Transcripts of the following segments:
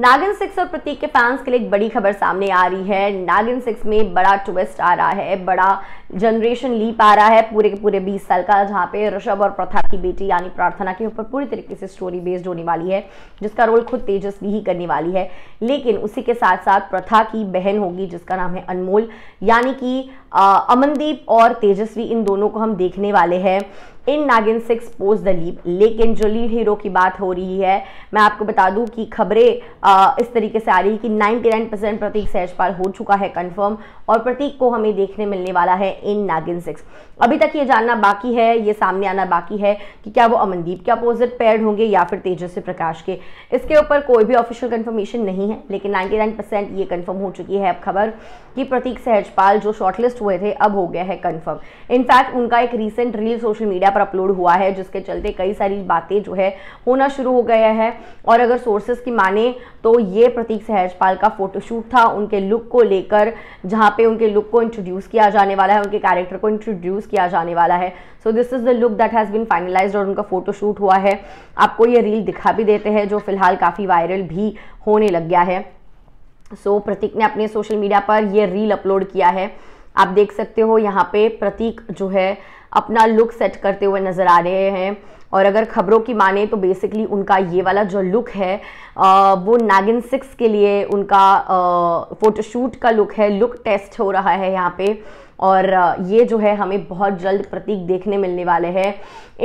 नागिन सिक्स और प्रतीक के फैंस के लिए एक बड़ी खबर सामने आ रही है नागिन सिक्स में बड़ा ट्विस्ट आ रहा है बड़ा जनरेशन लीप आ रहा है पूरे के पूरे 20 साल का जहाँ पे ऋषभ और प्रथा की बेटी यानी प्रार्थना के ऊपर पूरी तरीके से स्टोरी बेस्ड होने वाली है जिसका रोल खुद तेजस्वी ही करने वाली है लेकिन उसी के साथ साथ प्रथा की बहन होगी जिसका नाम है अनमोल यानी कि अमनदीप और तेजस्वी इन दोनों को हम देखने वाले हैं इन नागिन सिक्स पोज द लीप लेकिन जो लीड हीरो की बात हो रही है मैं आपको बता दूं कि खबरें इस तरीके से आ रही है कि 99 परसेंट प्रतीक सहजपाल हो चुका है कंफर्म और प्रतीक को हमें देखने मिलने वाला है इन नागिन सिक्स अभी तक ये जानना बाकी है ये सामने आना बाकी है कि क्या वो अमनदीप के अपोजिट पेड होंगे या फिर तेजस्वी प्रकाश के इसके ऊपर कोई भी ऑफिशियल कन्फर्मेशन नहीं है लेकिन नाइन्टी ये कन्फर्म हो चुकी है अब खबर कि प्रतीक सहजपाल जो शॉर्टलिस्ट हुए थे अब हो गया है कन्फर्म इनफैक्ट उनका एक रिसेंट रील सोशल मीडिया पर अपलोड हुआ है जिसके चलते कई सारी बातें जो है होना शुरू हो गया है और अगर सोर्सेस की माने तो ये प्रतीक सहजपाल का फोटोशूट था उनके लुक को लेकर जहां पे उनके लुक को इंट्रोड्यूस किया जाने वाला है उनके कैरेक्टर को इंट्रोड्यूस किया जाने वाला है so this is the look that has been finalise और उनका फोटोशूट हुआ है आपको ये रील दिखा भी देते हैं जो फिलहाल काफ़ी वायरल भी होने लग गया है सो so, प्रतीक ने अपने सोशल मीडिया पर यह रील अपलोड किया है आप देख सकते हो यहाँ पे प्रतीक जो है अपना लुक सेट करते हुए नज़र आ रहे हैं और अगर ख़बरों की माने तो बेसिकली उनका ये वाला जो लुक है आ, वो नागिन सिक्स के लिए उनका फ़ोटोशूट का लुक है लुक टेस्ट हो रहा है यहाँ पे और ये जो है हमें बहुत जल्द प्रतीक देखने मिलने वाले हैं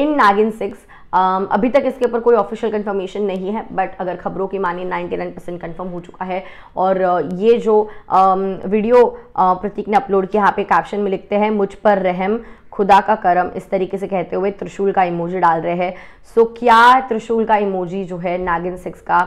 इन नागिन सिक्स अभी तक इसके ऊपर कोई ऑफिशियल कंफर्मेशन नहीं है बट अगर खबरों की माने 99 परसेंट कन्फर्म हो चुका है और ये जो वीडियो प्रतीक ने अपलोड किया यहाँ पे कैप्शन में लिखते हैं मुझ पर रहम खुदा का करम इस तरीके से कहते हुए त्रिशूल का इमोजी डाल रहे हैं सो क्या त्रिशूल का इमोजी जो है नागिन सिक्स का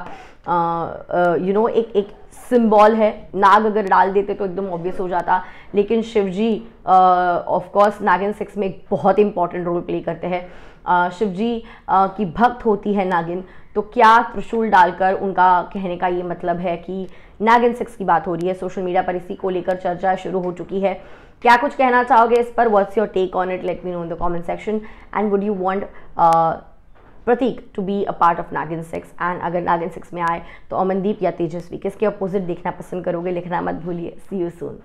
यू नो you know, एक एक सिंबल है नाग अगर डाल देते तो एकदम ऑब्वियस हो जाता लेकिन शिव जी ऑफकोर्स नागिन सिक्स में एक बहुत इंपॉर्टेंट रोल प्ले करते हैं शिव जी की भक्त होती है नागिन तो क्या त्रिशूल डालकर उनका कहने का ये मतलब है कि नागिन सिक्स की बात हो रही है सोशल मीडिया पर इसी को लेकर चर्चा शुरू हो चुकी है क्या कुछ कहना चाहोगे इस पर what's your take on it let me know in the comment section and would you want Pratik to be a part of Naagin six and अगर नागिन सिक्स में आए तो अमनदीप या तेजस्वी किसके अपोजिट देखना पसंद करोगे लिखना मत भूलिए सी यू सून